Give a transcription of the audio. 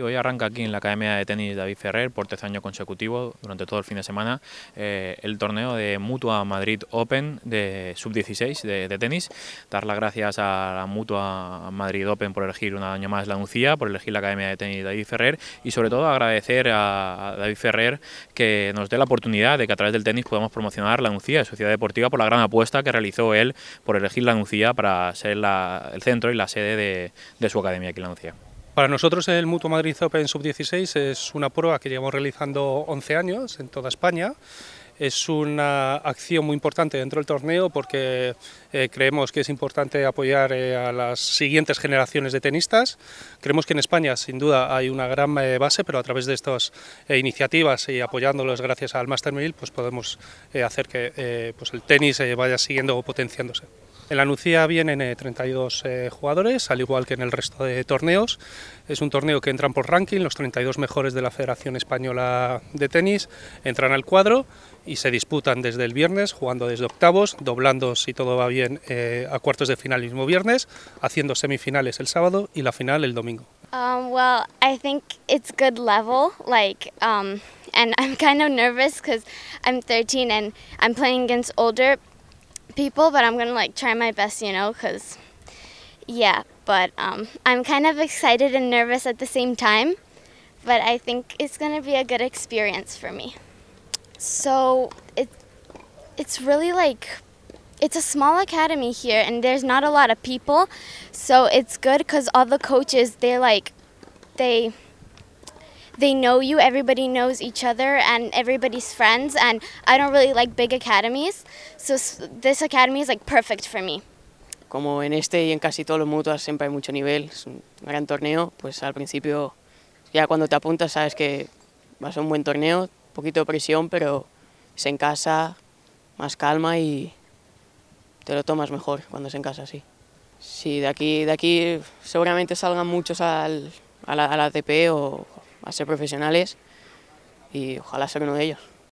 Hoy arranca aquí en la Academia de Tenis David Ferrer por tercer año consecutivo, durante todo el fin de semana, eh, el torneo de Mutua Madrid Open de sub-16 de, tenis. Dar las gracias a la Mutua Madrid Open por elegir un año más la Nucía, por elegir la Academia de Tenis David Ferrer y sobre todo agradecer a, David Ferrer que nos dé la oportunidad de que a través del tenis podamos promocionar la Nucía, Sociedad Deportiva, por la gran apuesta que realizó él por elegir la Nucía para ser el centro y la sede de, de su academia aquí en la Nucía. Para nosotros el Mutuo Madrid Open Sub-16 es una prueba que llevamos realizando 11 años en toda España es una acción muy importante dentro del torneo porque eh, creemos que es importante apoyar eh, a las siguientes generaciones de tenistas. Creemos que en España sin duda hay una gran eh, base, pero a través de estas iniciativas y apoyándolos gracias al Master Mill, pues podemos hacer que pues el tenis vaya siguiendo o potenciándose. En la Nucía vienen 32 jugadores, al igual que en el resto de torneos. Es un torneo que entran por ranking, los 32 mejores de la Federación Española de Tenis entran al cuadro y se disputan desde el viernes, jugando desde octavos, doblando, si todo va bien, eh, a cuartos de final el mismo viernes, haciendo semifinales el sábado y la final el domingo. Um, well, I think it's good level, like, um, and I'm kind of nervous because I'm 13 and I'm playing against older people, but I'm gonna like try my best, you know, because, yeah, but um, I'm kind of excited and nervous at the same time, but I think it's gonna be a good experience for me. So it it's really like it's a small academy here and there's not a lot of people. So it's good cuz all the coaches they like they they know you, everybody knows each other and everybody's friends and I don't really like big academies. So this academy is like perfect for me. Como en este y en casi todos los mutuas siempre hay mucho nivel, es un gran torneo, pues al principio ya cuando te apuntas sabes que va a ser un buen torneo, poquito de presión, pero es en casa, más calma y te lo tomas mejor cuando es en casa, sí. Sí, de aquí, de aquí seguramente salgan muchos al, a, la, ATP o a ser profesionales y ojalá ser uno de ellos.